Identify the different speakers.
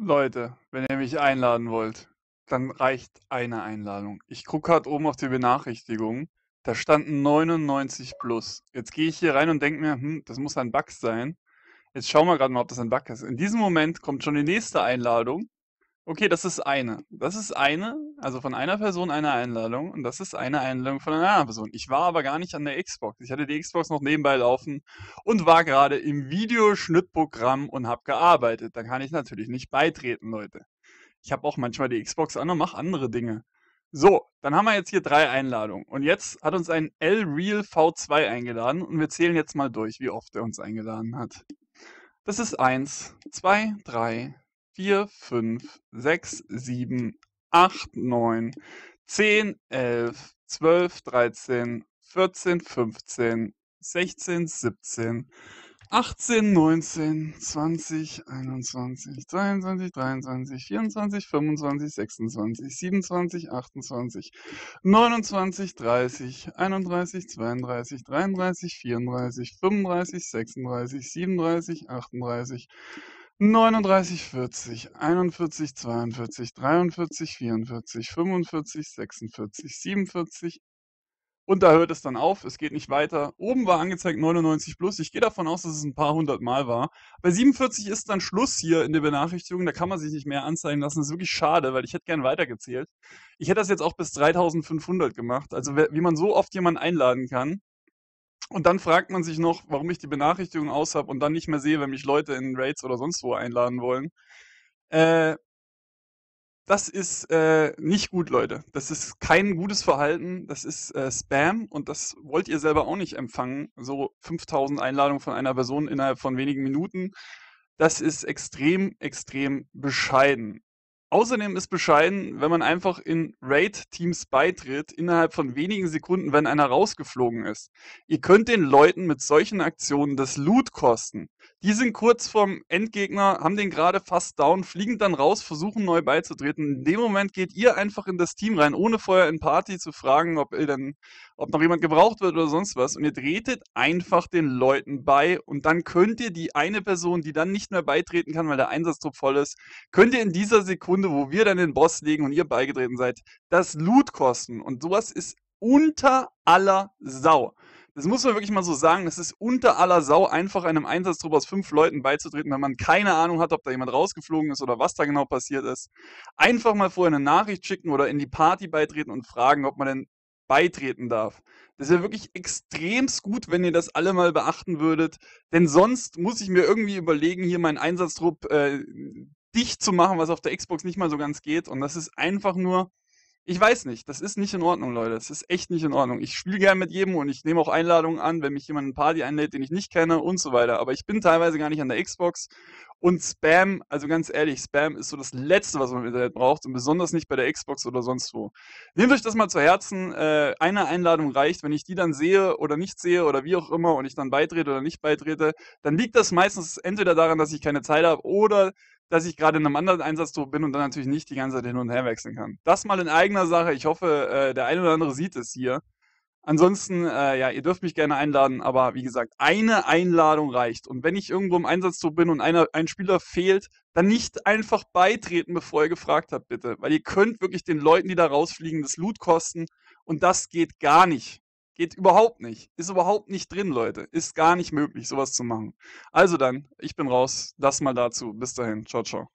Speaker 1: Leute, wenn ihr mich einladen wollt, dann reicht eine Einladung. Ich gucke gerade oben auf die Benachrichtigung. Da standen 99 plus. Jetzt gehe ich hier rein und denke mir, hm, das muss ein Bug sein. Jetzt schauen wir gerade mal, ob das ein Bug ist. In diesem Moment kommt schon die nächste Einladung Okay, das ist eine. Das ist eine, also von einer Person eine Einladung und das ist eine Einladung von einer anderen Person. Ich war aber gar nicht an der Xbox. Ich hatte die Xbox noch nebenbei laufen und war gerade im Videoschnittprogramm und habe gearbeitet. Da kann ich natürlich nicht beitreten, Leute. Ich habe auch manchmal die Xbox an und mache andere Dinge. So, dann haben wir jetzt hier drei Einladungen. Und jetzt hat uns ein L-Real V2 eingeladen und wir zählen jetzt mal durch, wie oft er uns eingeladen hat. Das ist eins, zwei, drei vier, fünf, sechs, sieben, acht, neun, zehn, elf, zwölf, dreizehn, vierzehn, fünfzehn, sechzehn, siebzehn, achtzehn, neunzehn, zwanzig, einundzwanzig, zweiundzwanzig, dreiundzwanzig, vierundzwanzig, fünfundzwanzig, sechsundzwanzig, siebenundzwanzig, achtundzwanzig, neunundzwanzig, dreißig, einunddreißig, zweiunddreißig, dreiunddreißig, vierunddreißig, fünfunddreißig, sechsunddreißig, siebenunddreißig, achtunddreißig, 39, 40, 41, 42, 43, 44, 45, 46, 47. Und da hört es dann auf, es geht nicht weiter. Oben war angezeigt 99 plus. Ich gehe davon aus, dass es ein paar hundert Mal war. Bei 47 ist dann Schluss hier in der Benachrichtigung. Da kann man sich nicht mehr anzeigen lassen. Das ist wirklich schade, weil ich hätte gern weitergezählt. Ich hätte das jetzt auch bis 3500 gemacht. Also wie man so oft jemanden einladen kann, und dann fragt man sich noch, warum ich die Benachrichtigung aus habe und dann nicht mehr sehe, wenn mich Leute in Raids oder sonst wo einladen wollen. Äh, das ist äh, nicht gut, Leute. Das ist kein gutes Verhalten. Das ist äh, Spam und das wollt ihr selber auch nicht empfangen. So 5000 Einladungen von einer Person innerhalb von wenigen Minuten. Das ist extrem, extrem bescheiden. Außerdem ist bescheiden, wenn man einfach in Raid-Teams beitritt, innerhalb von wenigen Sekunden, wenn einer rausgeflogen ist. Ihr könnt den Leuten mit solchen Aktionen das Loot kosten. Die sind kurz vorm Endgegner, haben den gerade fast down, fliegen dann raus, versuchen neu beizutreten. In dem Moment geht ihr einfach in das Team rein, ohne vorher in Party zu fragen, ob, denn, ob noch jemand gebraucht wird oder sonst was. Und ihr tretet einfach den Leuten bei und dann könnt ihr die eine Person, die dann nicht mehr beitreten kann, weil der Einsatztrupp voll ist, könnt ihr in dieser Sekunde Stunde, wo wir dann den Boss legen und ihr beigetreten seid, das Loot kosten. Und sowas ist unter aller Sau. Das muss man wirklich mal so sagen. Es ist unter aller Sau einfach einem Einsatztrupp aus fünf Leuten beizutreten, wenn man keine Ahnung hat, ob da jemand rausgeflogen ist oder was da genau passiert ist. Einfach mal vorher eine Nachricht schicken oder in die Party beitreten und fragen, ob man denn beitreten darf. Das wäre wirklich extremst gut, wenn ihr das alle mal beachten würdet, denn sonst muss ich mir irgendwie überlegen, hier meinen Einsatztrupp äh, dicht zu machen, was auf der Xbox nicht mal so ganz geht. Und das ist einfach nur, ich weiß nicht, das ist nicht in Ordnung, Leute. Das ist echt nicht in Ordnung. Ich spiele gern mit jedem und ich nehme auch Einladungen an, wenn mich jemand ein Party einlädt, den ich nicht kenne und so weiter. Aber ich bin teilweise gar nicht an der Xbox. Und Spam, also ganz ehrlich, Spam ist so das Letzte, was man im Internet braucht und besonders nicht bei der Xbox oder sonst wo. Nehmt euch das mal zu Herzen. Äh, eine Einladung reicht. Wenn ich die dann sehe oder nicht sehe oder wie auch immer und ich dann beitrete oder nicht beitrete, dann liegt das meistens entweder daran, dass ich keine Zeit habe oder dass ich gerade in einem anderen Einsatztrupp bin und dann natürlich nicht die ganze Zeit hin und her wechseln kann. Das mal in eigener Sache. Ich hoffe, äh, der eine oder andere sieht es hier. Ansonsten, äh, ja, ihr dürft mich gerne einladen, aber wie gesagt, eine Einladung reicht. Und wenn ich irgendwo im Einsatzdruck bin und einer, ein Spieler fehlt, dann nicht einfach beitreten, bevor ihr gefragt habt, bitte. Weil ihr könnt wirklich den Leuten, die da rausfliegen, das Loot kosten und das geht gar nicht. Geht überhaupt nicht. Ist überhaupt nicht drin, Leute. Ist gar nicht möglich, sowas zu machen. Also dann, ich bin raus. Das mal dazu. Bis dahin. Ciao, ciao.